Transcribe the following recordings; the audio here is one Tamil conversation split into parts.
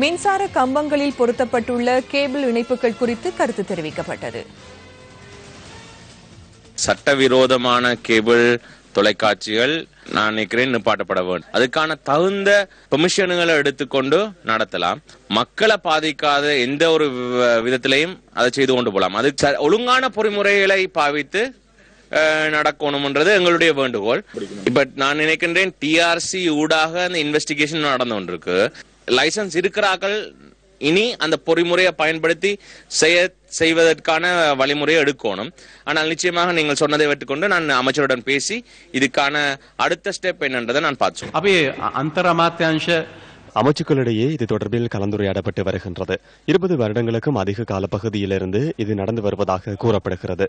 மின்சார கம்பங்களில் பொருத்தப்பட்டுள்ள கேபிள் இணைப்புகள் குறித்து கருத்து தெரிவிக்கப்பட்டது சட்டவிரோதமான கேபிள் தொலைக்காட்சிகள் நான் நினைக்கிறேன் நிப்பாட்டப்பட வேண்டும் அதுக்கான தகுந்த பெர்மிஷனுகளை எடுத்துக்கொண்டு நடத்தலாம் மக்களை பாதிக்காத எந்த ஒரு விதத்திலையும் அதை செய்து கொண்டு போகலாம் அது ஒழுங்கான பொறிமுறைகளை பாவித்து நடக்கணும்ன்றது எங்களுடைய வேண்டுகோள் இப்ப நான் நினைக்கின்றேன் டிஆர்சி ஊடாக அந்த இன்வெஸ்டிகேஷன் நடந்து கொண்டிருக்கு லைசன்ஸ் இருக்கிறார்கள் இனி அந்த பொறிமுறையை பயன்படுத்தி செய்ய செய்வதற்கான வழிமுறையை எடுக்கணும் ஆனால் நிச்சயமாக நீங்கள் சொன்னதை வைத்துக்கொண்டு நான் அமைச்சருடன் பேசி இதுக்கான அடுத்த ஸ்டெப் என்னன்றதை நான் பார்த்து அப்படியே அந்தரமாத்தியான்ஷ அமைச்சுக்களிடையே இது தொடர்பில் கலந்துரையாடப்பட்டு வருகின்றது இருபது வருடங்களுக்கும் அதிக காலப்பகுதியிலிருந்து இது நடந்து வருவதாக கூறப்படுகிறது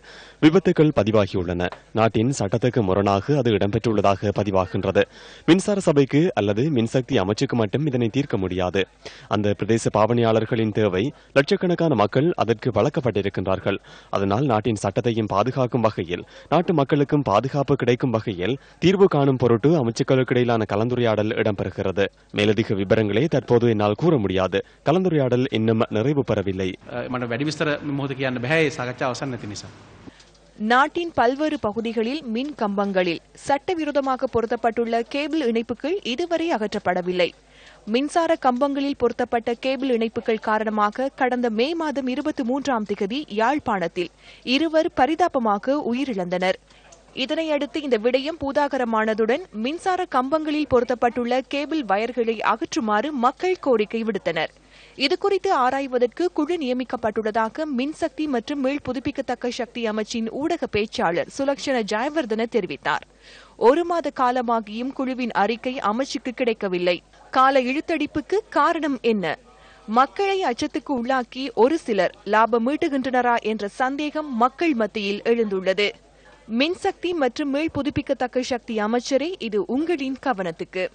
விபத்துக்கள் பதிவாகியுள்ளன நாட்டின் சட்டத்துக்கு முரணாக அது இடம்பெற்றுள்ளதாக பதிவாகின்றது மின்சார சபைக்கு அல்லது மின்சக்தி அமைச்சுக்கு மட்டும் இதனை தீர்க்க முடியாது அந்த பிரதேச பாவனையாளர்களின் தேவை லட்சக்கணக்கான மக்கள் அதற்கு வழக்கப்பட்டிருக்கின்றார்கள் அதனால் நாட்டின் சட்டத்தையும் பாதுகாக்கும் வகையில் நாட்டு மக்களுக்கும் பாதுகாப்பு கிடைக்கும் வகையில் தீர்வு காணும் பொருட்டு அமைச்சுக்களுக்கு இடையிலான கலந்துரையாடல் இடம்பெறுகிறது மேலதிக விபத்து விபரங்களை தற்போது என்னால் கூற முடியாது கலந்துரையாடல் இன்னும் நிறைவு பெறவில்லை நாட்டின் பல்வேறு பகுதிகளில் மின் கம்பங்களில் சட்டவிரோதமாக பொருத்தப்பட்டுள்ள கேபிள் இணைப்புகள் இதுவரை அகற்றப்படவில்லை மின்சார கம்பங்களில் பொருத்தப்பட்ட கேபிள் இணைப்புகள் காரணமாக கடந்த மே மாதம் இருபத்தி மூன்றாம் திகதி யாழ்ப்பாணத்தில் இருவர் பரிதாபமாக உயிரிழந்தனர் இதனையடுத்து இந்த விடயம் பூதாகரமானதுடன் மின்சார கம்பங்களில் பொருத்தப்பட்டுள்ள கேபிள் வயர்களை அகற்றுமாறு மக்கள் கோரிக்கை விடுத்தனர் இதுகுறித்து ஆராய்வதற்கு குழு நியமிக்கப்பட்டுள்ளதாக மின்சக்தி மற்றும் மீள் புதுப்பிக்கத்தக்க சக்தி அமைச்சின் ஊடக பேச்சாளர் சுலக்ஷண ஜெயவர்தன தெரிவித்தார் ஒரு மாத காலமாகியும் குழுவின் அறிக்கை அமைச்சுக்கு கிடைக்கவில்லை கால இழுத்தடிப்புக்கு காரணம் என்ன மக்களை அச்சத்துக்கு உள்ளாக்கி ஒரு சிலர் லாபம் மீட்டுகின்றனரா என்ற சந்தேகம் மக்கள் மத்தியில் எழுந்துள்ளது மின்சக்தி மற்றும் மீள் புதுப்பிக்கத்தக்க சக்தி அமைச்சரே இது உங்களின் கவனத்துக்கு